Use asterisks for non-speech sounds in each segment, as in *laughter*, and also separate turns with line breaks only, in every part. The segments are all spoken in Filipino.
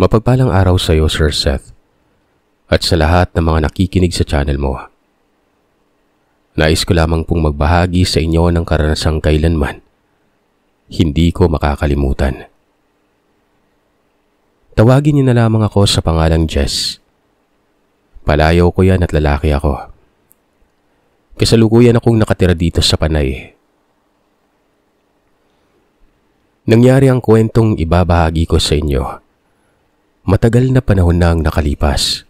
Mapagpalang araw sa iyo, Sir Seth, at sa lahat ng mga nakikinig sa channel mo. Nais ko lamang pong magbahagi sa inyo ng karanasang kailanman. Hindi ko makakalimutan. Tawagin niyo na lamang ako sa pangalang Jess. Palayo ko yan at lalaki ako. Kasalukuyan akong nakatira dito sa Panay. Nangyari ang kwentong ibabahagi ko sa inyo Matagal na panahon na ang nakalipas.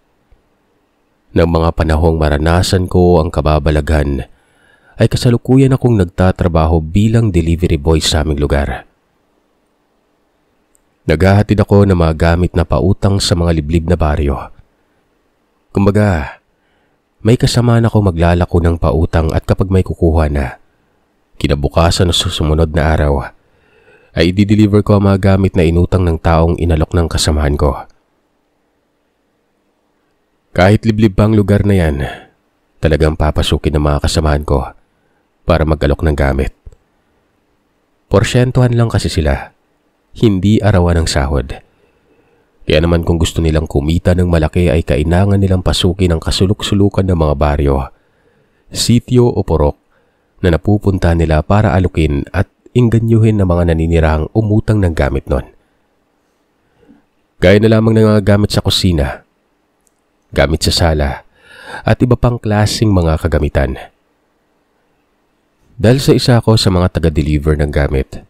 Nang mga panahong maranasan ko ang kababalaghan ay kasalukuyan akong nagtatrabaho bilang delivery boy sa aming lugar. Naghahatid ako ng mga gamit na pautang sa mga liblib na baryo. Kumbaga, may kasama na ako maglalako ng pautang at kapag may kukuha na, kinabukasan o susunod na araw, ay i-deliver ko ang mga gamit na inutang ng taong inalok ng kasamahan ko. Kahit liblib bang lugar na yan, talagang papasukin ng mga kasamahan ko para magalok ng gamit. Porsyentuhan lang kasi sila, hindi arawan ng sahod. Kaya naman kung gusto nilang kumita ng malaki ay kainangan nilang pasukin ang kasuluk-sulukan ng mga baryo, sityo o porok na napupunta nila para alukin at ingganyuhin ng mga naninirahang umutang ng gamit nun. Gaya na lamang ng mga gamit sa kusina gamit sa sala at iba pang klasing mga kagamitan. Dahil sa isa ako sa mga taga-deliver ng gamit,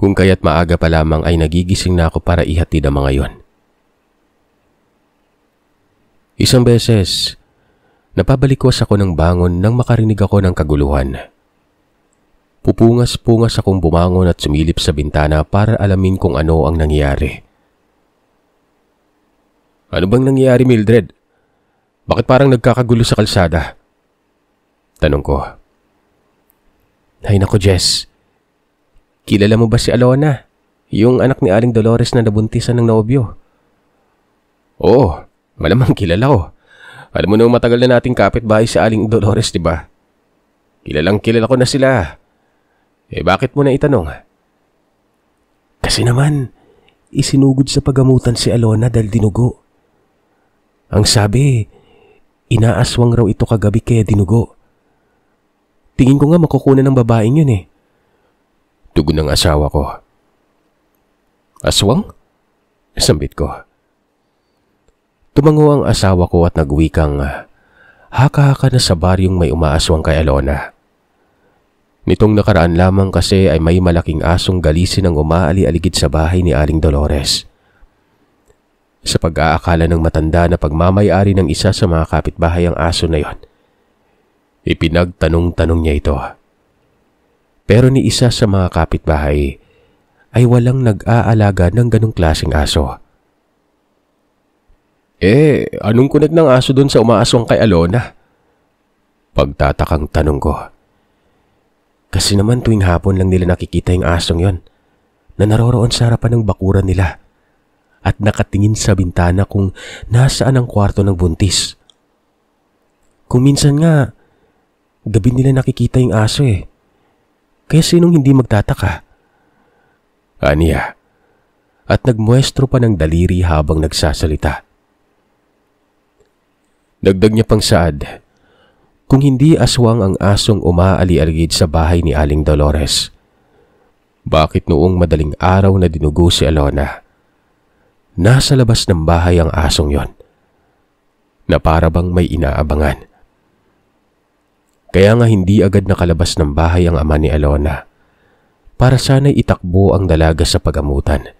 kung kaya't maaga pa lamang ay nagigising na ako para ihatid ang mga yon. Isang beses, napabalikwas ako ng bangon nang makarinig ako ng kaguluhan. Pupungas-pungas akong bumangon at sumilip sa bintana para alamin kung ano ang nangyari. Ano bang nangyayari Mildred? Bakit parang nagkakagulo sa kalsada? Tanong ko. Hay nako Jess, kilala mo ba si Alona? Yung anak ni Aling Dolores na nabuntisan ng nobyo? Oo, malamang kilala ko. Alam mo na matagal na nating kapitbahay si Aling Dolores, di ba? Kilalang kilala ko na sila. Eh bakit mo na itanong? Kasi naman, isinugod sa pagamutan si Alona dahil dinugo. Ang sabi, inaaswang raw ito kagabi kaya dinugo. Tingin ko nga makukunan ng babaeng yun eh. Tugon ng asawa ko. Aswang? Sambit ko. Tumango ang asawa ko at nagwikang haka-haka na sa baryong may umaaswang kay Alona. Nitong nakaraan lamang kasi ay may malaking asong galisin ang umaali-aligid sa bahay ni Aling Dolores sa pag-aakala ng matanda na pagmamayari ng isa sa mga kapitbahay ang aso na yon. Ipinagtanong-tanong niya ito. Pero ni isa sa mga kapitbahay ay walang nag-aalaga ng ganong klasing aso. Eh, anong kunad ng aso doon sa umaaswang kay Alona? Pagtatakang tanong ko. Kasi naman tuwing hapon lang nila nakikita yung asong yon na naroroon sa harapan ng bakuran nila at nakatingin sa bintana kung nasaan ang kwarto ng buntis. Kung minsan nga, gabi nila nakikita yung aso eh. Kaya sinong hindi magtataka? Aniya. At nagmuestro pa ng daliri habang nagsasalita. Dagdag niya pang saad, kung hindi aswang ang asong umaali-aligid sa bahay ni Aling Dolores. Bakit noong madaling araw na dinugo si Alona, nasa labas ng bahay ang asong yon na para bang may inaabangan. Kaya nga hindi agad nakalabas ng bahay ang ama ni Alona para sana'y itakbo ang dalaga sa pagamutan.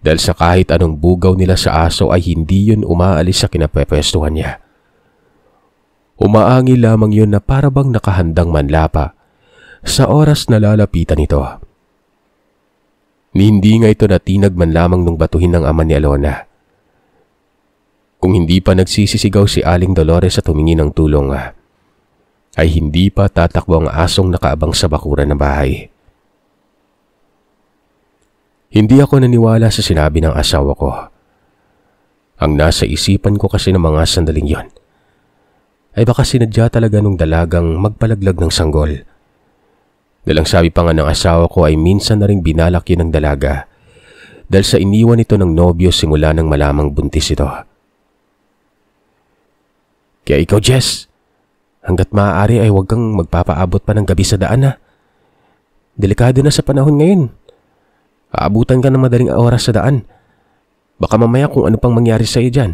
Dahil sa kahit anong bugaw nila sa aso ay hindi yon umaalis sa kinapepwestuhan niya. Umaangi lamang yon na para bang nakahandang manlapa sa oras na lalapitan ito ni hindi nga ito natinag man lamang nung batuhin ng ama ni Alona. Kung hindi pa nagsisisigaw si Aling Dolores sa tumingin ng tulong, ay hindi pa tatakbo ang asong nakaabang sa bakura ng bahay. Hindi ako naniwala sa sinabi ng asawa ko. Ang nasa isipan ko kasi ng mga sandaling yon ay baka sinadya talaga nung dalagang magpalaglag ng sanggol Dalang sabi pa nga ng asawa ko ay minsan na rin binalak yun ng dalaga dahil sa iniwan ito ng nobyo simula nang malamang buntis ito. Kaya ikaw, Jess, hanggat maaari ay huwag kang magpapaabot pa ng gabi sa daan ha. Delikado na sa panahon ngayon. Aabutan ka ng madaling oras sa daan. Baka mamaya kung ano pang mangyari sa iyo dyan.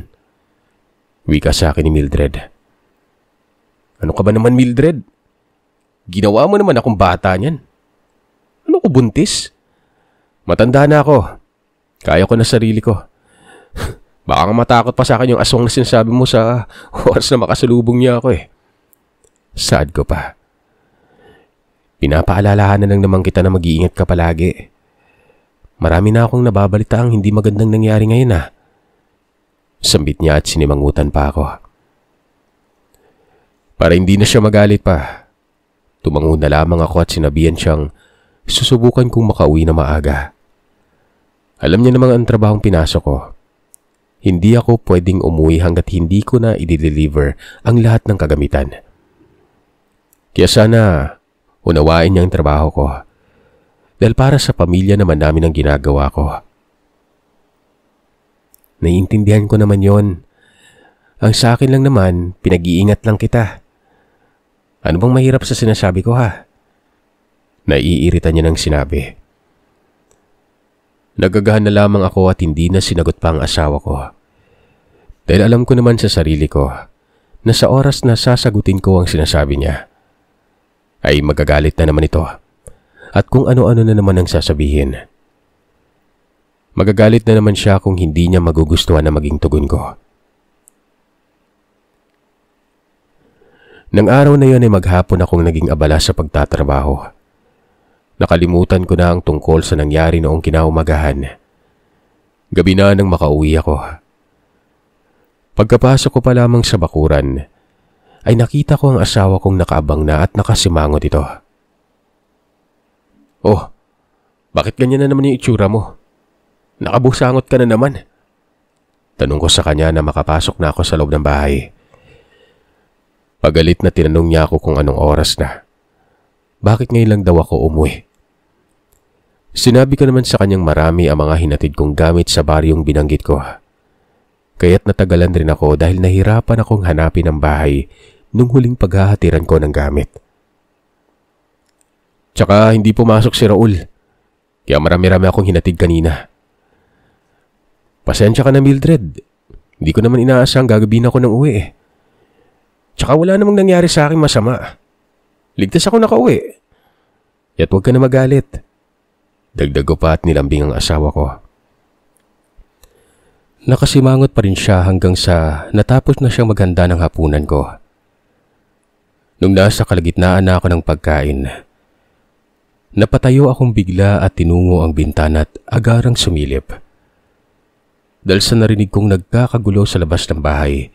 Wika sa akin ni Mildred. Ano ka ba naman Mildred? Ginawa mo naman akong bata niyan. Ano ko buntis? Matanda na ako. Kaya ko na sarili ko. *laughs* Baka nga matakot pa sa akin yung aswang na sinasabi mo sa *laughs* oras na makasalubong niya ako eh. Sad ko pa. Pinapaalalahan na lang naman kita na mag-iingat ka palagi. Marami na akong nababalita ang hindi magandang nangyari ngayon ah. Sambit niya at sinimangutan pa ako. Para hindi na siya magalit pa, Tumango na lamang ako at sinabihan siyang susubukan kong makauwi na maaga. Alam niya namang ang trabahong pinasok ko. Hindi ako pwedeng umuwi hanggat hindi ko na i-deliver ang lahat ng kagamitan. Kaya sana unawain niya ang trabaho ko dahil para sa pamilya naman namin ang ginagawa ko. Naiintindihan ko naman yon. Ang sa akin lang naman, pinag-iingat lang kita. Ano bang mahirap sa sinasabi ko ha? Naiirita niya ng sinabi. Nagagahan na lamang ako at hindi na sinagot pa ang asawa ko. Dahil alam ko naman sa sarili ko na sa oras na sasagutin ko ang sinasabi niya, ay magagalit na naman ito at kung ano-ano na naman ang sasabihin. Magagalit na naman siya kung hindi niya magugustuhan na maging tugon ko. Nang araw na yon ay maghapon akong naging abala sa pagtatrabaho. Nakalimutan ko na ang tungkol sa nangyari noong kinaumagahan. Gabi na nang makauwi ako. Pagkapasok ko pa lamang sa bakuran, ay nakita ko ang asawa kong nakaabang na at nakasimango dito. Oh, bakit ganyan na naman yung itsura mo? Nakabusangot ka na naman. Tanong ko sa kanya na makapasok na ako sa loob ng bahay. Pagalit na tinanong niya ako kung anong oras na. Bakit ngayon lang daw ako umuwi? Sinabi ko naman sa kanyang marami ang mga hinatid kong gamit sa baryong binanggit ko. Kaya't natagalan rin ako dahil nahirapan akong hanapin ang bahay nung huling paghahatiran ko ng gamit. Tsaka hindi pumasok si Raul. Kaya marami-rami akong hinatid kanina. Pasensya ka na Mildred. Hindi ko naman inaasang gagabihin ako ng uwi eh. Tsaka wala namang nangyari sa akin masama. Ligtas ako nakauwi. At huwag ka na magalit. Dagdag ko pa at nilambing ang asawa ko. Nakasimangot pa rin siya hanggang sa natapos na siyang maghanda ng hapunan ko. Nung nasa kalagitnaan na ako ng pagkain, napatayo akong bigla at tinungo ang bintana at agarang sumilip. Dahil sa narinig kong nagkakagulo sa labas ng bahay,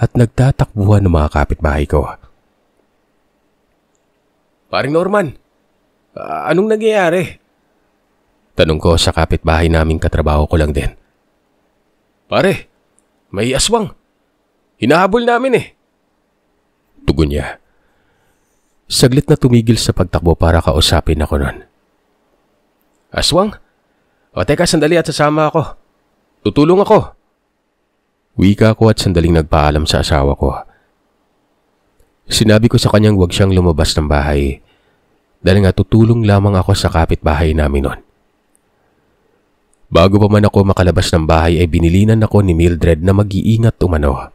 at nagtatakbuhan ng mga kapitbahay ko. Paring Norman, uh, anong nangyayari? Tanong ko sa kapitbahay namin katrabaho ko lang din. Pare, may aswang. Hinahabol namin eh. Tugon niya. Saglit na tumigil sa pagtakbo para kausapin ako nun. Aswang? O teka sandali at sasama ako. Tutulong ako. Wika ko at sandaling nagpaalam sa asawa ko. Sinabi ko sa kanyang huwag siyang lumabas ng bahay dahil nga tutulong lamang ako sa kapitbahay namin noon. Bago pa man ako makalabas ng bahay ay binilinan ako ni Mildred na mag-iingat umano.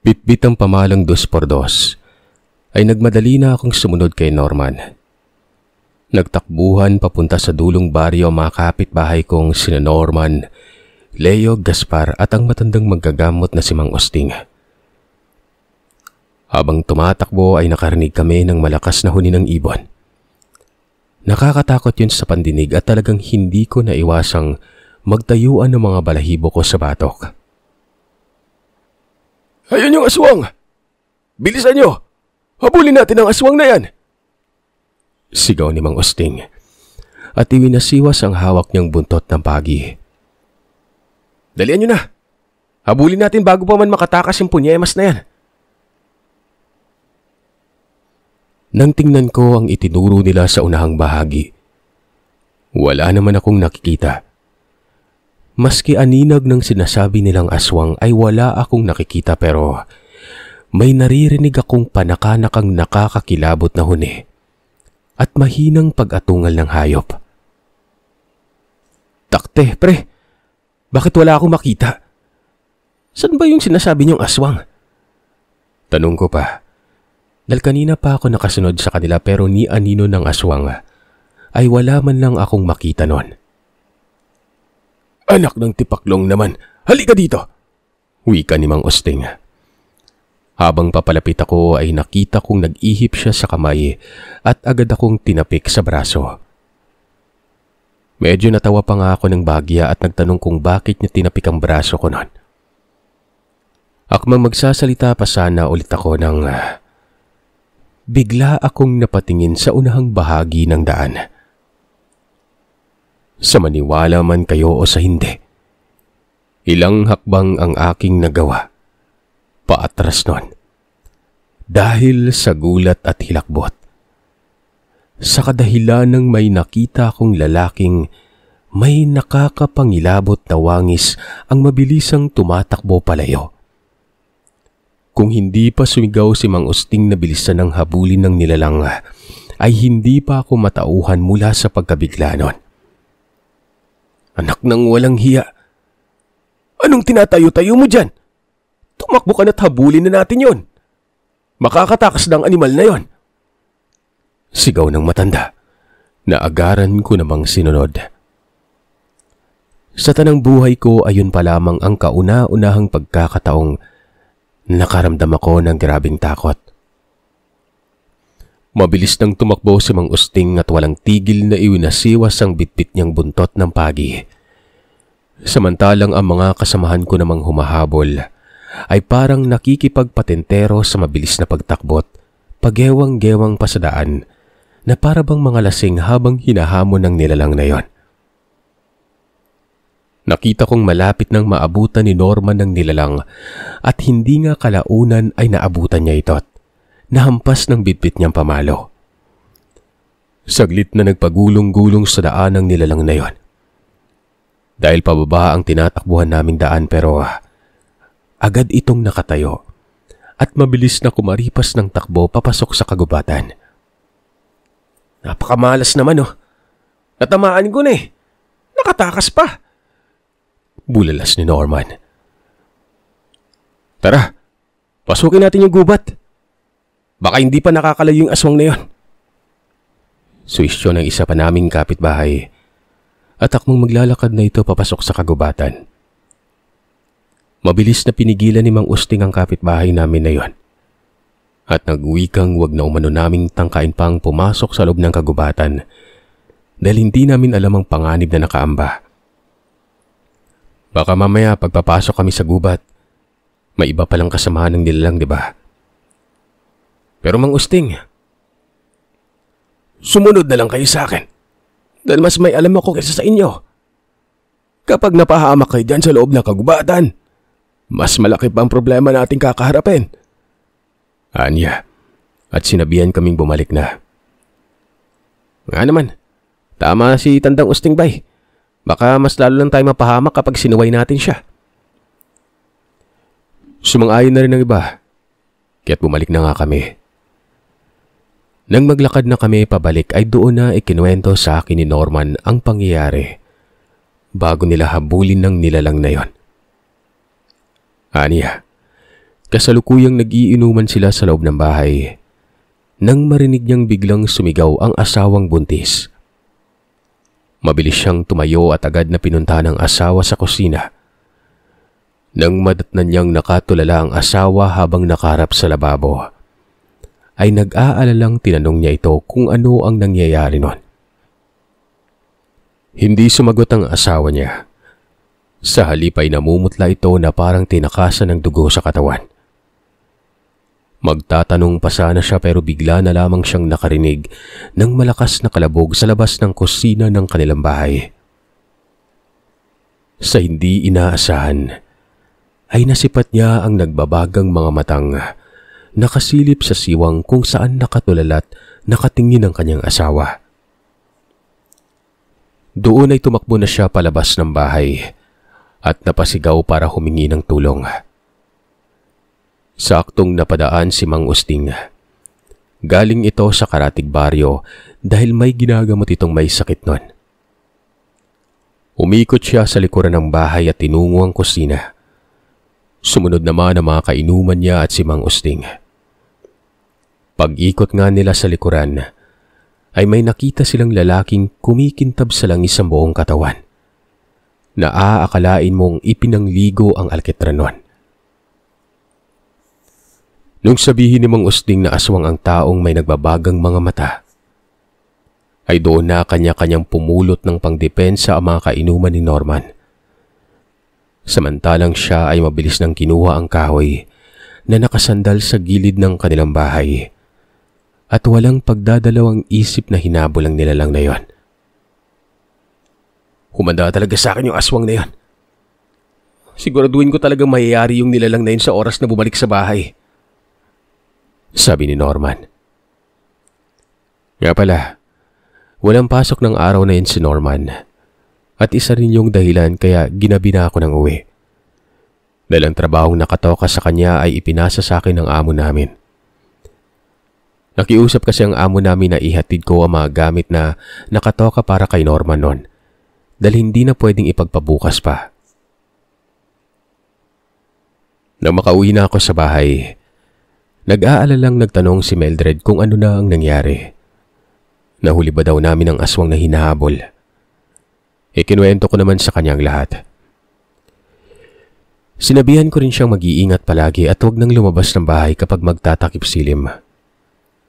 Bitbit ang pamalang dos por dos ay nagmadali na akong sumunod kay Norman. Nagtakbuhan papunta sa dulong baryo mga kapitbahay kong sina Norman, Leo Gaspar at ang matandang magkagamot na si Mang Osting. Habang tumatakbo ay nakarinig kami ng malakas na huni ng ibon. Nakakatakot yun sa pandinig at talagang hindi ko naiwasang magtayuan ng mga balahibo ko sa batok. Ayan yung aswang! Bilisan nyo! Habulin natin ang aswang na yan! Sigaw ni Mang Osting. At iwinasiwas ang hawak niyang buntot ng pagi. Dalian nyo na. Habulin natin bago pa man makatakas yung punyemas na yan. Nang tingnan ko ang itinuro nila sa unahang bahagi, wala naman akong nakikita. Maski aninag ng sinasabi nilang aswang ay wala akong nakikita pero may naririnig akong panakanakang nakakakilabot na huni at mahinang pag-atungal ng hayop. Takte, pre! Bakit wala akong makita? San ba yung sinasabi niyong aswang? Tanong ko pa. Dal kanina pa ako nakasunod sa kanila pero ni Anino ng aswang ay wala man lang akong makita noon. Anak ng tipaklong naman, halika dito! Wika ni Mang Osting. Habang papalapit ako ay nakita kong nag-ihip siya sa kamay at agad akong tinapik sa braso. Medyo natawa pa nga ako ng bagya at nagtanong kung bakit niya tinapik ang braso ko noon. Akmang magsasalita pa sana ulit ako ng... bigla akong napatingin sa unahang bahagi ng daan. Sa maniwala man kayo o sa hindi, ilang hakbang ang aking nagawa. Paatras nun. Dahil sa gulat at hilakbot sa kadahilan ng may nakita kong lalaking may nakakapangilabot na wangis ang mabilisang tumatakbo palayo. Kung hindi pa sumigaw si Mang Usting na bilisan ng habulin ng nilalang, ay hindi pa ako matauhan mula sa pagkabigla nun. Anak ng walang hiya! Anong tinatayo-tayo mo dyan? Tumakbo ka na't habulin na natin yon. Makakatakas ng animal na yon. Sigaw ng matanda na agaran ko namang sinunod. Sa tanang buhay ko ayun pa lamang ang kauna-unahang pagkakataong nakaramdam ako ng grabing takot. Mabilis nang tumakbo si Mang Usting at walang tigil na iwinasiwas ang bitbit niyang buntot ng pagi. Samantalang ang mga kasamahan ko namang humahabol ay parang nakikipagpatintero sa mabilis na pagtakbot, pagewang-gewang pasadaan na para bang mga lasing habang hinahamon ng nilalang na yon. Nakita kong malapit nang maabutan ni Norman ng nilalang at hindi nga kalaunan ay naabutan niya ito. Nahampas ng bitbit niyang pamalo. Saglit na nagpagulong-gulong sa daan ng nilalang na yon. Dahil pababa ang tinatakbuhan naming daan pero ah, agad itong nakatayo at mabilis na kumaripas ng takbo papasok sa kagubatan. Napakamalas naman oh. Natamaan ko na eh. Nakatakas pa. Bulalas ni Norman. Tara, pasukin natin yung gubat. Baka hindi pa nakakalayo yung aswang na yon. Suwisyon ang isa pa naming kapitbahay at akmong maglalakad na ito papasok sa kagubatan. Mabilis na pinigilan ni Mang Usting ang kapitbahay namin na yon at nagwikang wag na umano naming tangkain pang pumasok sa loob ng kagubatan dahil hindi namin alam ang panganib na nakaamba. Baka mamaya pagpapasok kami sa gubat, may iba palang kasamahan ng nilalang, di ba? Pero Mang Usting, sumunod na lang kayo sa akin dahil mas may alam ako kaysa sa inyo. Kapag napahamak kayo dyan sa loob ng kagubatan, mas malaki pa ang problema nating kakaharapin. Anya, at sinabihan kaming bumalik na. Nga naman, tama si Tandang Usting Bay. Baka mas lalo lang tayo mapahamak kapag sinuway natin siya. Sumang-ayon na rin ang iba, kaya't bumalik na nga kami. Nang maglakad na kami pabalik ay doon na ikinuwento sa akin ni Norman ang pangyayari bago nila habulin ng nilalang na yon. Aniya, Kasalukuyang nagiinuman sila sa loob ng bahay. Nang marinig niyang biglang sumigaw ang asawang buntis. Mabilis siyang tumayo at agad na pinunta ng asawa sa kusina. Nang madatnan niyang nakatulala ang asawa habang nakarap sa lababo, ay nag-aalalang tinanong niya ito kung ano ang nangyayari nun. Hindi sumagot ang asawa niya. Sa halip ay namumutla ito na parang tinakasan ng dugo sa katawan. Magtatanong pa sana siya pero bigla na lamang siyang nakarinig ng malakas na kalabog sa labas ng kusina ng kanilang bahay. Sa hindi inaasahan, ay nasipat niya ang nagbabagang mga matang nakasilip sa siwang kung saan nakatulalat nakatingin ang kanyang asawa. Doon ay tumakbo na siya palabas ng bahay at napasigaw para humingi ng tulong. Saktong napadaan si Mang Usting. Galing ito sa karatig baryo dahil may ginagamot itong may sakit nun. Umikot siya sa likuran ng bahay at tinungo ang kusina. Sumunod naman ang mga kainuman niya at si Mang Usting. Pag-ikot nga nila sa likuran, ay may nakita silang lalaking kumikintab sa langis ang buong katawan. Naaakalain mong ipinangligo ang alkitranon. Nung sabihin ni Mang Usting na aswang ang taong may nagbabagang mga mata, ay doon na kanya-kanyang pumulot ng pangdepensa ang mga kainuman ni Norman. Samantalang siya ay mabilis nang kinuha ang kahoy na nakasandal sa gilid ng kanilang bahay at walang pagdadalawang isip na hinabol ang lang na yon. Humanda talaga sa akin yung aswang na yon. Siguraduhin ko talaga mayayari yung nilalang na yun sa oras na bumalik sa bahay. Sabi ni Norman. Kaya pala, walang pasok ng araw na yun si Norman. At isa rin yung dahilan kaya ginabi na ako ng uwi. Dahil ang trabahong nakatoka sa kanya ay ipinasa sa akin ng amo namin. Nakiusap kasi ang amo namin na ihatid ko ang mga gamit na nakatoka para kay Norman noon. Dahil hindi na pwedeng ipagpabukas pa. Nang makauwi na ako sa bahay, Nag-aalalang nagtanong si Mildred kung ano na ang nangyari. Nahuli ba daw namin ang aswang na hinahabol? Ikinuwento ko naman sa kanyang lahat. Sinabihan ko rin siyang mag-iingat palagi at huwag nang lumabas ng bahay kapag magtatakip silim.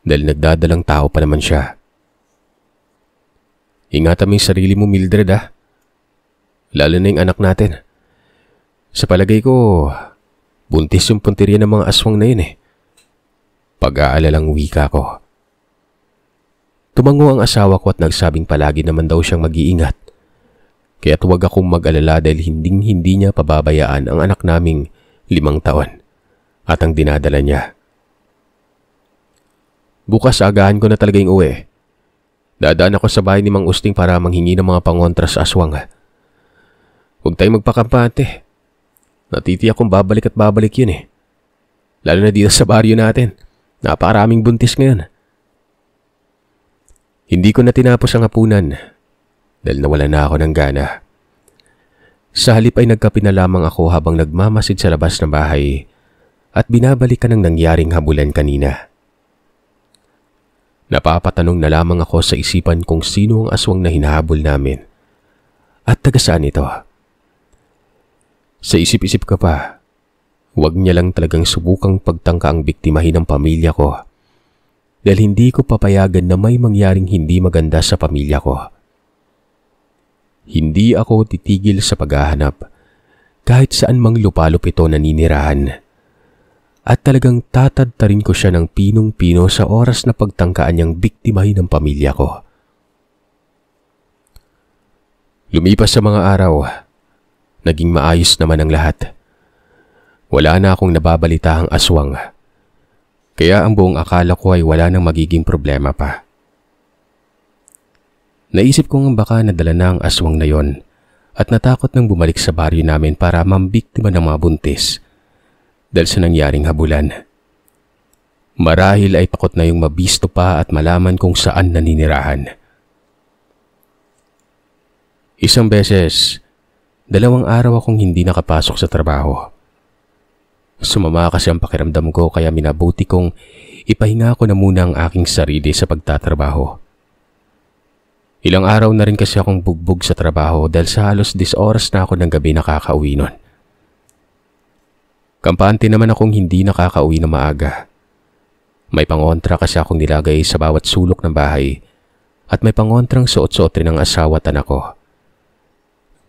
Dahil nagdadalang tao pa naman siya. Ingatan mo sarili mo, Mildred ah. Lalo na yung anak natin. Sa palagay ko, buntis yung punteriya ng mga aswang na yun eh pag-aalalang wika ko. Tumango ang asawa ko at nagsabing palagi naman daw siyang mag-iingat. Kaya huwag akong mag-alala dahil hinding-hindi niya pababayaan ang anak naming limang taon at ang dinadala niya. Bukas agahan ko na talaga yung uwi. Dadaan ako sa bahay ni Mang Usting para manghingi ng mga pangontra sa aswang. Huwag tayong magpakampante. Natitiyak kong babalik at babalik yun eh. Lalo na dito sa baryo natin. Napakaraming buntis ngayon. Hindi ko na tinapos ang hapunan dahil nawala na ako ng gana. Sa halip ay nagkape na lamang ako habang nagmamasid sa labas ng bahay at binabalikan ang nangyaring habulan kanina. Napapatanong na lamang ako sa isipan kung sino ang aswang na hinahabol namin at taga saan ito. Sa isip-isip ka pa, Huwag niya lang talagang subukang pagtangka ang biktimahin ng pamilya ko. Dahil hindi ko papayagan na may mangyaring hindi maganda sa pamilya ko. Hindi ako titigil sa paghahanap. Kahit saan mang lupalop ito naninirahan. At talagang tatadtarin ko siya ng pinong-pino sa oras na pagtangkaan niyang biktimahin ng pamilya ko. Lumipas sa mga araw, naging maayos naman ang lahat. Wala na akong nababalitahang aswang. Kaya ang buong akala ko ay wala nang magiging problema pa. Naisip ko kong baka nadala na ang aswang na yon at natakot nang bumalik sa baryo namin para mambiktima ng mga buntis dahil sa nangyaring habulan. Marahil ay takot na yung mabisto pa at malaman kung saan naninirahan. Isang beses, dalawang araw akong hindi nakapasok sa trabaho. Sumama kasi ang pakiramdam ko kaya minabuti kong ipahinga ko na muna ang aking sarili sa pagtatrabaho. Ilang araw na rin kasi akong bugbog sa trabaho dahil sa halos 10 oras na ako ng gabi nakakauwi nun. Kampante naman akong hindi nakakauwi na maaga. May pangontra kasi akong nilagay sa bawat sulok ng bahay at may pangontrang suot-suot rin ng asawa at anak ko.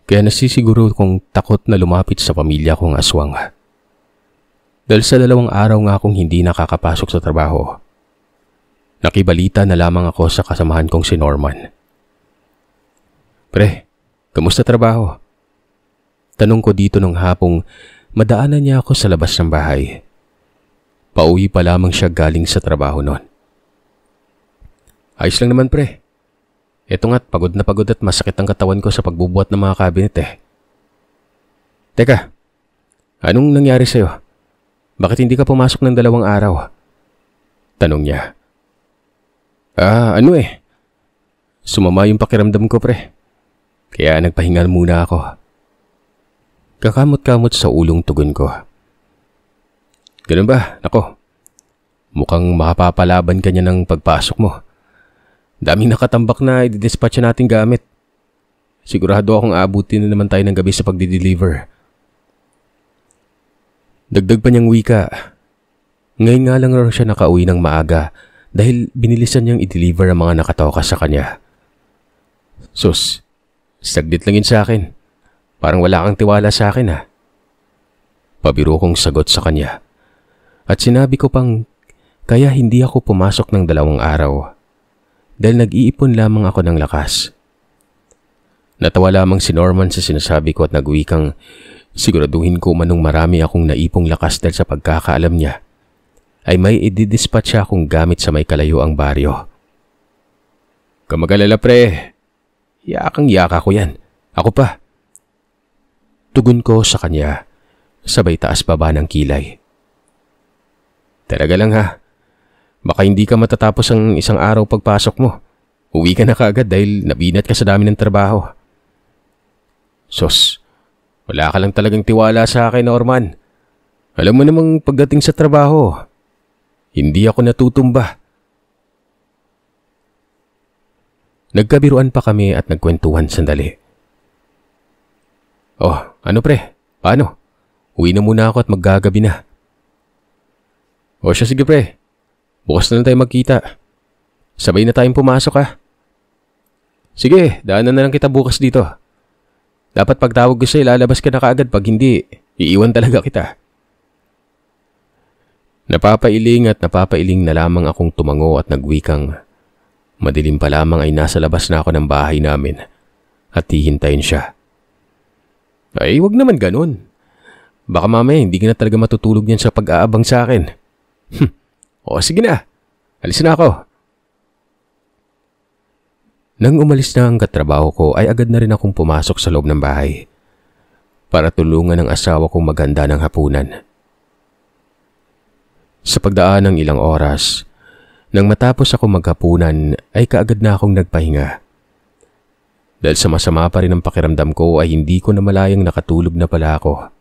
Kaya nasisiguro kong takot na lumapit sa pamilya kong aswang. Dahil sa dalawang araw nga akong hindi nakakapasok sa trabaho. Nakibalita na lamang ako sa kasamahan kong si Norman. Pre, kamusta trabaho? Tanong ko dito nung hapong madaanan niya ako sa labas ng bahay. Pauwi pa lamang siya galing sa trabaho noon. Ayos lang naman pre. Eto nga't pagod na pagod at masakit ang katawan ko sa pagbubuhat ng mga cabinet eh. Teka, anong nangyari sa'yo? Bakit hindi ka pumasok ng dalawang araw? Tanong niya. Ah, ano eh. Sumama yung pakiramdam ko pre. Kaya nagpahinga muna ako. Kakamot-kamot sa ulong tugon ko. Ganun ba? Nako. Mukhang makapapalaban ka niya ng pagpasok mo. Daming nakatambak na ididispatcha natin gamit. Sigurado akong aabutin na naman tayo ng gabi sa pagdideliver. Dagdag pa niyang wika. Ngayon nga lang raw siya nakauwi ng maaga dahil binilisan niyang i-deliver ang mga nakatoka sa kanya. Sus, saglit lang yun sa akin. Parang wala kang tiwala sa akin ha. Pabiro kong sagot sa kanya. At sinabi ko pang kaya hindi ako pumasok ng dalawang araw dahil nag-iipon lamang ako ng lakas. Natawa lamang si Norman sa sinasabi ko at nagwikang Siguraduhin ko manong marami akong naipong lakas dahil sa pagkakaalam niya ay may ididispatch siya kung gamit sa may kalayo ang baryo. Kamagalala pre, yakang yaka ko yan. Ako pa. Tugon ko sa kanya, sabay taas baba ng kilay. Talaga lang ha, baka hindi ka matatapos ang isang araw pagpasok mo. Uwi ka na kaagad dahil nabinat ka sa dami ng trabaho. Sos, wala ka lang talagang tiwala sa akin, Norman. Alam mo namang pagdating sa trabaho, hindi ako natutumba. Nagkabiruan pa kami at nagkwentuhan sandali. Oh, ano pre? Paano? Uwi na muna ako at maggagabi na. O siya, sige pre. Bukas na lang tayo magkita. Sabay na tayong pumasok ha. Sige, daanan na lang kita bukas dito. Dapat pagtawag ko sa ilalabas ka na kaagad. Pag hindi, iiwan talaga kita. Napapailing at napapailing na lamang akong tumango at nagwikang. Madilim pa lamang ay nasa labas na ako ng bahay namin at hihintayin siya. Ay, wag naman ganun. Baka mamaya hindi ka na talaga matutulog niyan sa pag-aabang sa akin. Hm. o sige na, alis na ako. Nang umalis na ang katrabaho ko ay agad na rin akong pumasok sa loob ng bahay para tulungan ang asawa kong maganda ng hapunan. Sa pagdaan ng ilang oras, nang matapos ako maghapunan ay kaagad na akong nagpahinga. Dahil sa masama pa rin ang pakiramdam ko ay hindi ko na malayang nakatulog na pala ako.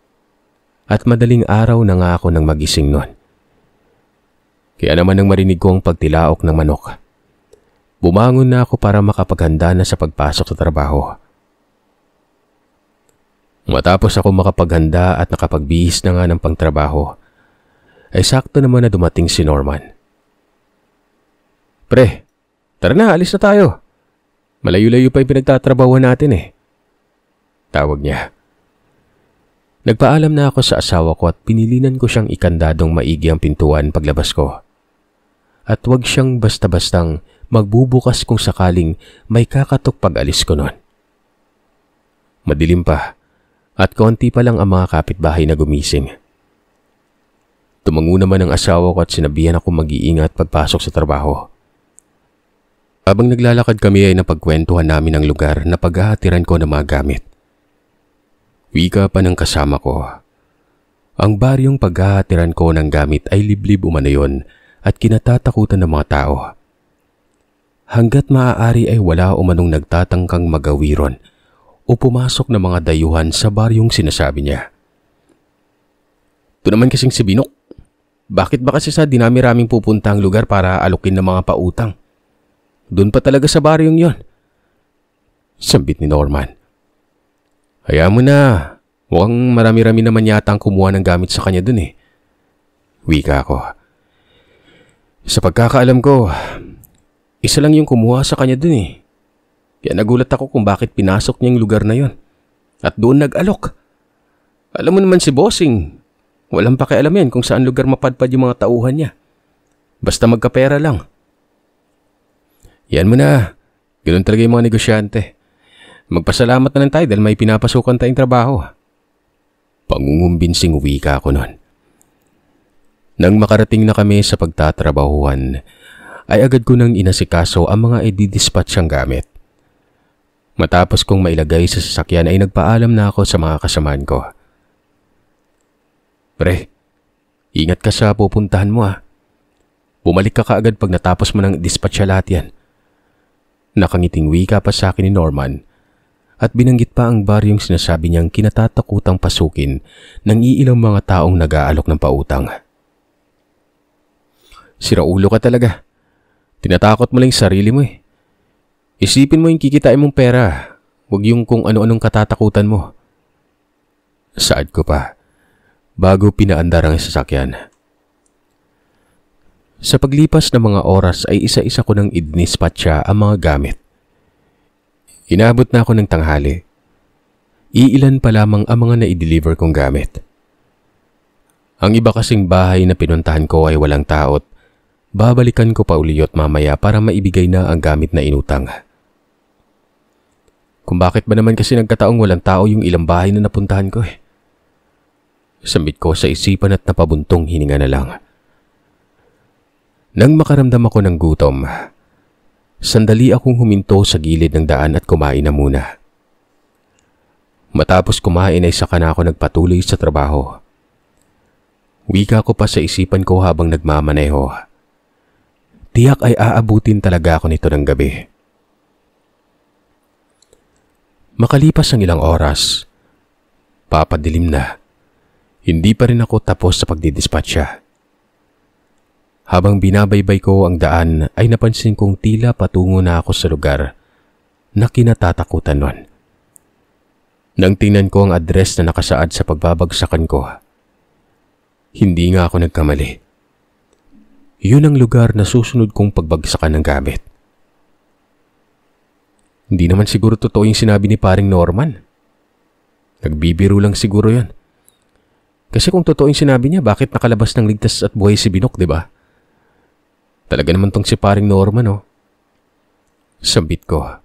At madaling araw na nga ako nang magising noon. Kaya naman nang marinig ko ang pagtilaok ng manok Bumangon na ako para makapaghanda na sa pagpasok sa trabaho. Matapos ako makapaghanda at nakapagbihis na nga ng pangtrabaho, ay sakto naman na dumating si Norman. Pre, tara na, alis na tayo. Malayo-layo pa yung pinagtatrabawan natin eh. Tawag niya. Nagpaalam na ako sa asawa ko at pinilinan ko siyang ikandadong maigi ang pintuan paglabas ko. At wag siyang basta-bastang magbubukas kung sakaling may kakatok pag alis ko noon. Madilim pa at konti pa lang ang mga kapitbahay na gumising. Tumango naman ang asawa ko at sinabihan ako mag-iingat pagpasok sa trabaho. Habang naglalakad kami ay napagkwentuhan namin ang lugar na paghahatiran ko ng mga gamit. Wika pa ng kasama ko ang baryong paghahatiran ko ng gamit ay liblib umano yon at kinatatakutan ng mga tao hanggat maaari ay wala umanong nagtatangkang magawiron o pumasok ng mga dayuhan sa baryong sinasabi niya. Ito naman kasing si Binok. Bakit ba kasi sa dinamiraming pupunta ang lugar para alukin ng mga pautang? Doon pa talaga sa baryong yon. Sambit ni Norman. Hayaan mo na. Mukhang marami-rami naman yata ang kumuha ng gamit sa kanya doon eh. Wika ko. Sa pagkakaalam ko, isa lang yung kumuha sa kanya dun eh. Kaya nagulat ako kung bakit pinasok niya yung lugar na yon. At doon nag-alok. Alam mo naman si Bossing, walang pakialam yan kung saan lugar mapadpad yung mga tauhan niya. Basta magkapera lang. Yan mo na. Ganun talaga yung mga negosyante. Magpasalamat na lang tayo dahil may pinapasukan tayong trabaho. Pangungumbinsing uwi ka ako nun. Nang makarating na kami sa pagtatrabahuhan, ay agad ko nang inasikaso ang mga ididispatchang gamit. Matapos kong mailagay sa sasakyan ay nagpaalam na ako sa mga kasamaan ko. Pre, ingat ka sa pupuntahan mo ah. Bumalik ka kaagad pag natapos mo ng dispatcha lahat yan. Nakangiting wika pa sa akin ni Norman at binanggit pa ang baryong sinasabi niyang kinatatakutang pasukin ng iilang mga taong nag-aalok ng pautang. Siraulo ka talaga. Tinatakot mo lang sarili mo eh. Isipin mo yung kikitain mong pera. Huwag yung kung ano-anong katatakutan mo. Saad ko pa bago pinaandar ang sasakyan. Sa paglipas ng mga oras ay isa-isa ko nang idnispatcha ang mga gamit. Inabot na ako ng tanghali. Iilan pa lamang ang mga na-deliver kong gamit. Ang iba kasing bahay na pinuntahan ko ay walang tao Babalikan ko pa uliyot mamaya para maibigay na ang gamit na inutang. Kung bakit ba naman kasi nagkataong walang tao yung ilang bahay na napuntahan ko eh. Samit ko sa isipan at napabuntong hininga na lang. Nang makaramdam ako ng gutom, sandali akong huminto sa gilid ng daan at kumain na muna. Matapos kumain ay saka na ako nagpatuloy sa trabaho. Wika ko pa sa isipan ko habang nagmamaneho. Tiyak ay aabutin talaga ako nito ng gabi. Makalipas ang ilang oras, papadilim na. Hindi pa rin ako tapos sa pagdidispatcha. Habang binabaybay ko ang daan ay napansin kong tila patungo na ako sa lugar na kinatatakutan nun. Nang tingnan ko ang address na nakasaad sa pagbabagsakan ko, hindi nga ako nagkamali. Yun ang lugar na susunod kong pagbagsakan ng gamit. Hindi naman siguro totoo yung sinabi ni paring Norman. Nagbibiro lang siguro yan. Kasi kung totoo yung sinabi niya, bakit nakalabas ng ligtas at buhay si Binok, di ba? Talaga naman tong si paring Norman, oh. Sambit ko. Ah.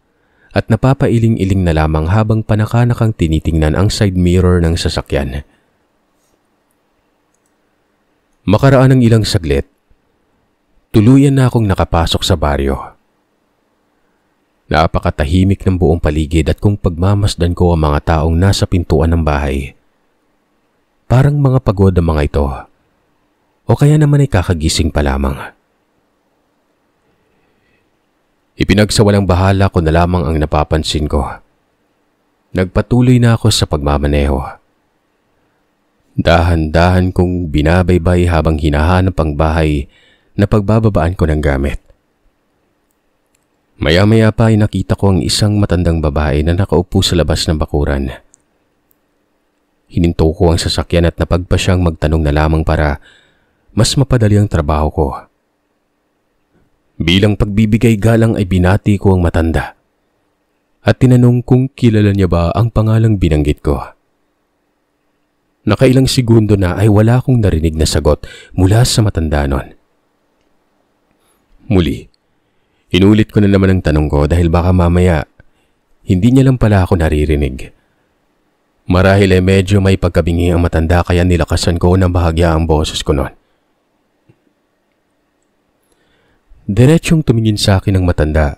At napapailing-iling na lamang habang panakanakang tinitingnan ang side mirror ng sasakyan. Makaraan ng ilang saglit, Tuluyan na akong nakapasok sa baryo. Napakatahimik ng buong paligid at kung pagmamasdan ko ang mga taong nasa pintuan ng bahay. Parang mga pagod ang mga ito. O kaya naman ay kakagising pa lamang. Ipinagsawalang bahala ko na lamang ang napapansin ko. Nagpatuloy na ako sa pagmamaneho. Dahan-dahan kong binabaybay habang hinahanap ang bahay na pagbababaan ko ng gamit. Maya-maya pa ay nakita ko ang isang matandang babae na nakaupo sa labas ng bakuran. Hininto ko ang sasakyan at napagpa siyang magtanong na lamang para mas mapadali ang trabaho ko. Bilang pagbibigay galang ay binati ko ang matanda at tinanong kung kilala niya ba ang pangalang binanggit ko. Nakailang segundo na ay wala akong narinig na sagot mula sa matanda nun. Muli, inulit ko na naman ang tanong ko dahil baka mamaya hindi niya lang pala ako naririnig. Marahil ay medyo may pagkabingi ang matanda kaya nilakasan ko ng bahagya ang boses ko noon. Diretsyong tumingin sa akin ang matanda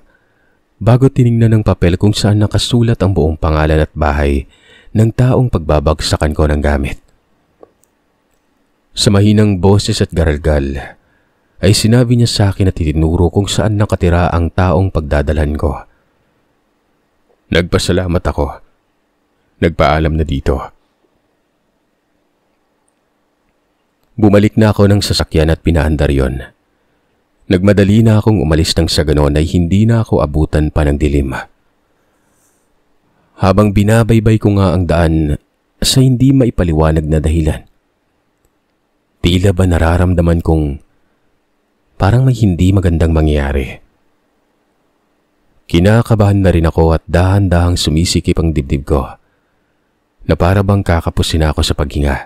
bago tiningnan ng papel kung saan nakasulat ang buong pangalan at bahay ng taong pagbabagsakan ko ng gamit. Sa mahinang boses at garalgal, ay sinabi niya sa akin at itinuro kung saan nakatira ang taong pagdadalhan ko. Nagpasalamat ako. Nagpaalam na dito. Bumalik na ako ng sasakyan at pinaandar yon. Nagmadali na akong umalis ng sa ganon ay hindi na ako abutan pa ng dilim. Habang binabaybay ko nga ang daan sa hindi maipaliwanag na dahilan. Tila ba nararamdaman kong parang may hindi magandang mangyayari. Kinakabahan na rin ako at dahan-dahang sumisikip ang dibdib ko na para bang kakapusin ako sa paghinga.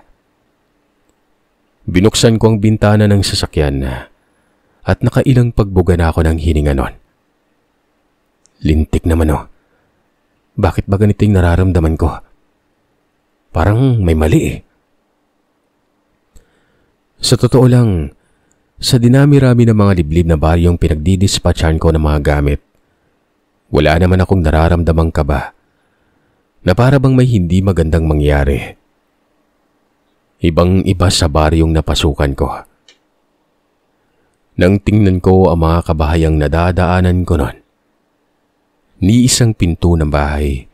Binuksan ko ang bintana ng sasakyan at nakailang pagbuga na ako ng hininga nun. Lintik naman oh. Bakit ba ganito yung nararamdaman ko? Parang may mali eh. Sa totoo lang, sa dinami-rami ng mga liblib na baryong pinagdidispatchan ko ng mga gamit. Wala naman akong nararamdamang kaba na para bang may hindi magandang mangyari. Ibang-iba sa baryong napasukan ko. Nang tingnan ko ang mga kabahayang nadadaanan ko noon, ni isang pinto ng bahay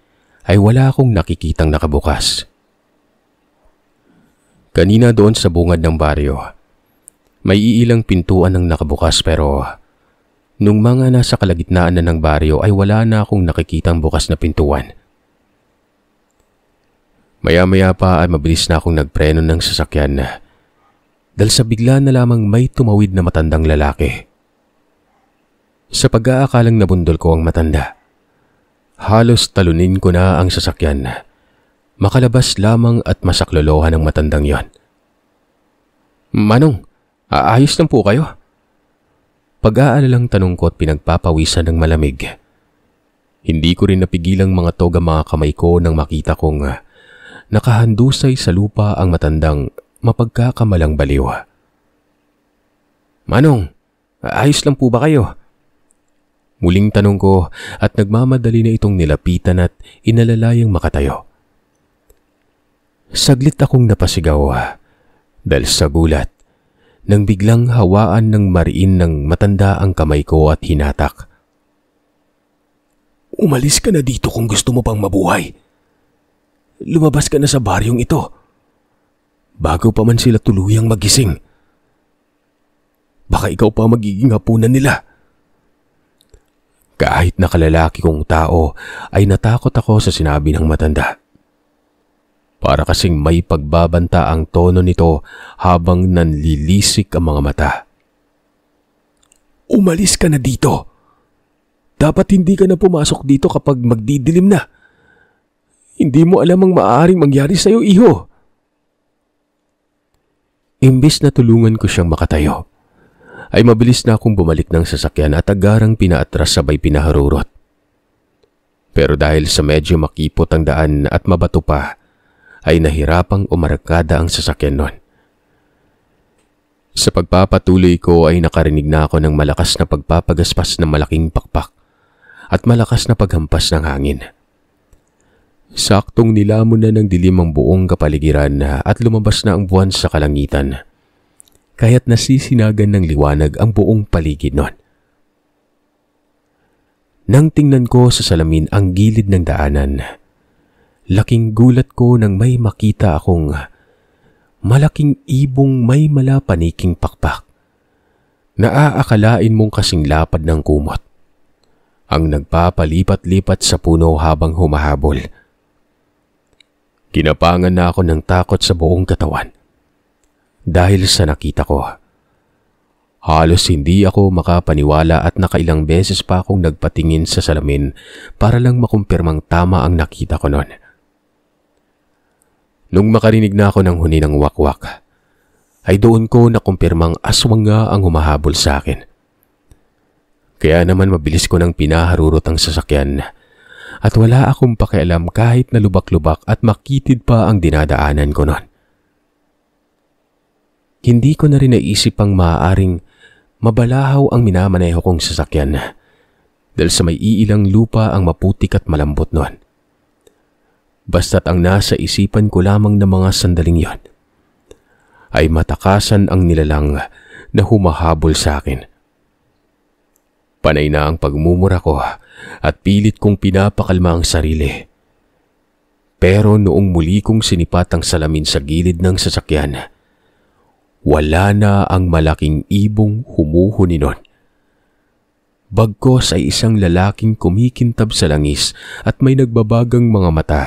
ay wala akong nakikitang nakabukas. Kanina doon sa bungad ng baryo, may iilang pintuan ang nakabukas pero nung mga nasa kalagitnaan na ng baryo ay wala na akong nakikitang bukas na pintuan. Maya-maya pa ay mabilis na akong nagpreno ng sasakyan dahil sa bigla na lamang may tumawid na matandang lalaki. Sa pag-aakalang nabundol ko ang matanda, halos talunin ko na ang sasakyan. Makalabas lamang at masaklolohan ang matandang yon. Manong, Aayos lang po kayo. Pag-aalalang tanong ko at pinagpapawisan ng malamig. Hindi ko rin napigilang mga toga mga kamay ko nang makita kong ah, nakahandusay sa lupa ang matandang mapagkakamalang baliw. Manong, ayos lang po ba kayo? Muling tanong ko at nagmamadali na itong nilapitan at inalalayang makatayo. Saglit akong napasigaw ah, dahil sa gulat nang biglang hawaan ng mariin ng matanda ang kamay ko at hinatak. Umalis ka na dito kung gusto mo pang mabuhay. Lumabas ka na sa baryong ito. Bago pa man sila tuluyang magising. Baka ikaw pa magiging hapunan nila. Kahit na kalalaki kong tao ay natakot ako sa sinabi ng matanda. Para kasing may pagbabanta ang tono nito habang nanlilisik ang mga mata. Umalis ka na dito! Dapat hindi ka na pumasok dito kapag magdidilim na. Hindi mo alam ang maaaring mangyari sa'yo, iho. Imbis na tulungan ko siyang makatayo, ay mabilis na akong bumalik ng sasakyan at agarang pinaatras sabay pinaharurot. Pero dahil sa medyo makipot ang daan at mabato pa, ay nahirapang umarkada ang sasakyan nun. Sa pagpapatuloy ko ay nakarinig na ako ng malakas na pagpapagaspas ng malaking pakpak at malakas na paghampas ng hangin. Saktong nilamon na ng dilim ang buong kapaligiran at lumabas na ang buwan sa kalangitan. Kaya't nasisinagan ng liwanag ang buong paligid nun. Nang tingnan ko sa salamin ang gilid ng daanan, Laking gulat ko nang may makita akong malaking ibong may malapaniking pakpak. Naaakalain mong kasing lapad ng kumot. Ang nagpapalipat-lipat sa puno habang humahabol. Kinapangan na ako ng takot sa buong katawan. Dahil sa nakita ko. Halos hindi ako makapaniwala at nakailang beses pa akong nagpatingin sa salamin para lang makumpirmang tama ang nakita ko noon. Nung makarinig na ako ng huni ng wakwak, ay doon ko nakumpirmang aswang nga ang humahabol sa akin. Kaya naman mabilis ko nang pinaharurot ang sasakyan at wala akong pakialam kahit na lubak-lubak at makitid pa ang dinadaanan ko noon. Hindi ko na rin naisip ang maaaring mabalahaw ang minamaneho kong sasakyan dahil sa may iilang lupa ang maputik at malambot noon basta't ang nasa isipan ko lamang ng mga sandaling yon ay matakasan ang nilalang na humahabol sa akin. Panay na ang pagmumura ko at pilit kong pinapakalma ang sarili. Pero noong muli kong sinipat ang salamin sa gilid ng sasakyan, wala na ang malaking ibong humuhuni nun. Bagkos ay isang lalaking kumikintab sa langis at may nagbabagang mga mata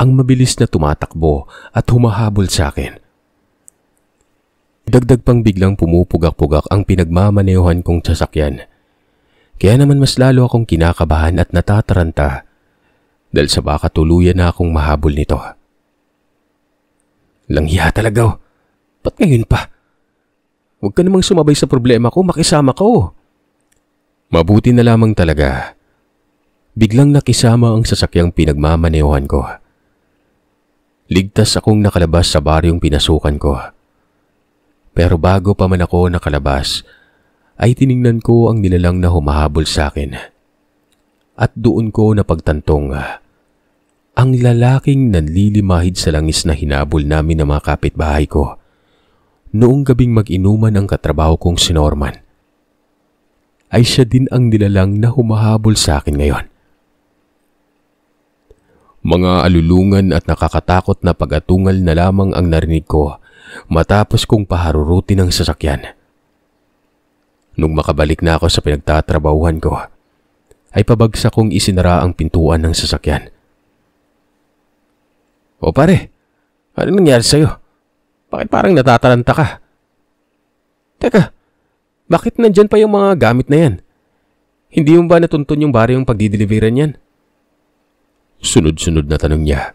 ang mabilis na tumatakbo at humahabol sa akin. Dagdag pang biglang pumupugak-pugak ang pinagmamanehohan kong sasakyan. Kaya naman mas lalo akong kinakabahan at natataranta dahil sa baka tuluyan na akong mahabol nito. Langhiya talaga oh. Ba't ngayon pa? Huwag ka namang sumabay sa problema ko, makisama ka oh. Mabuti na lamang talaga. Biglang nakisama ang sasakyang pinagmamanehohan ko. Ligtas akong nakalabas sa baryong pinasukan ko. Pero bago pa man ako nakalabas, ay tiningnan ko ang nilalang na humahabol sa akin. At doon ko napagtantong ang lalaking nanlilimahid sa langis na hinabol namin ng mga kapitbahay ko noong gabing mag-inuman ang katrabaho kong si Norman. Ay siya din ang nilalang na humahabol sa akin ngayon. Mga alulungan at nakakatakot na pagatungal na lamang ang narinig ko matapos kong paharuruti ng sasakyan. Nung makabalik na ako sa pinagtatrabahuhan ko, ay pabagsak kong isinara ang pintuan ng sasakyan. O pare, ano nangyari sa'yo? Bakit parang natataranta ka? Teka, bakit nandyan pa yung mga gamit na yan? Hindi mo ba natuntun yung bariyong pagdideliveran yan? Sunod-sunod na tanong niya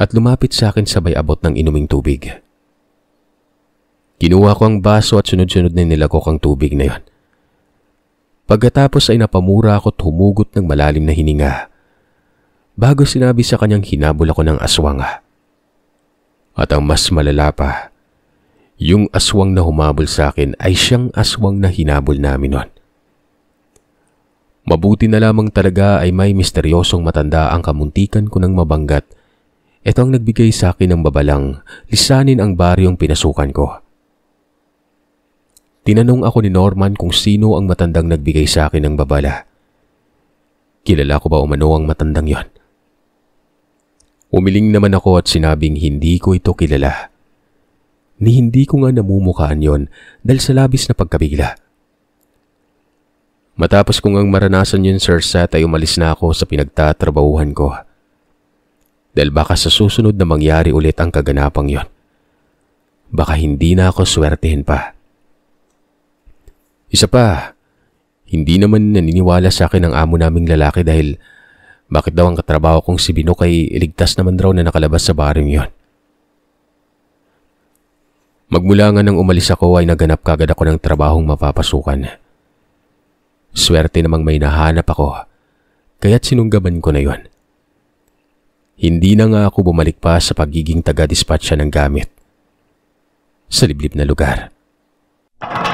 at lumapit sa akin sabay abot ng inuming tubig. Kinuha ko ang baso at sunod-sunod na nilagok ang tubig na yon. Pagkatapos ay napamura ako at humugot ng malalim na hininga. Bago sinabi sa kanyang hinabol ako ng aswang. At ang mas malala pa, yung aswang na humabol sa akin ay siyang aswang na hinabol namin noon. Mabuti na lamang talaga ay may misteryosong matanda ang kamuntikan ko ng mabanggat. Ito ang nagbigay sa akin ng babalang, lisanin ang baryong pinasukan ko. Tinanong ako ni Norman kung sino ang matandang nagbigay sa akin ng babala. Kilala ko ba umano ang matandang yon? Umiling naman ako at sinabing hindi ko ito kilala. Ni hindi ko nga namumukaan yon dahil sa labis na pagkabigla. Matapos kong ang maranasan yun Sir Sat ay umalis na ako sa pinagtatrabahuhan ko. Dahil baka sa susunod na mangyari ulit ang kaganapang yon. Baka hindi na ako swertihin pa. Isa pa, hindi naman naniniwala sa akin ang amo naming lalaki dahil bakit daw ang katrabaho kong si Binok ay iligtas naman raw na nakalabas sa baring yon. Magmula nga nang umalis ako ay naganap kagad ako ng trabahong mapapasukan. Swerte namang may nahanap ako, kaya't sinunggaban ko na yon. Hindi na nga ako bumalik pa sa pagiging taga-dispatcha ng gamit. Sa liblib na lugar. Ah!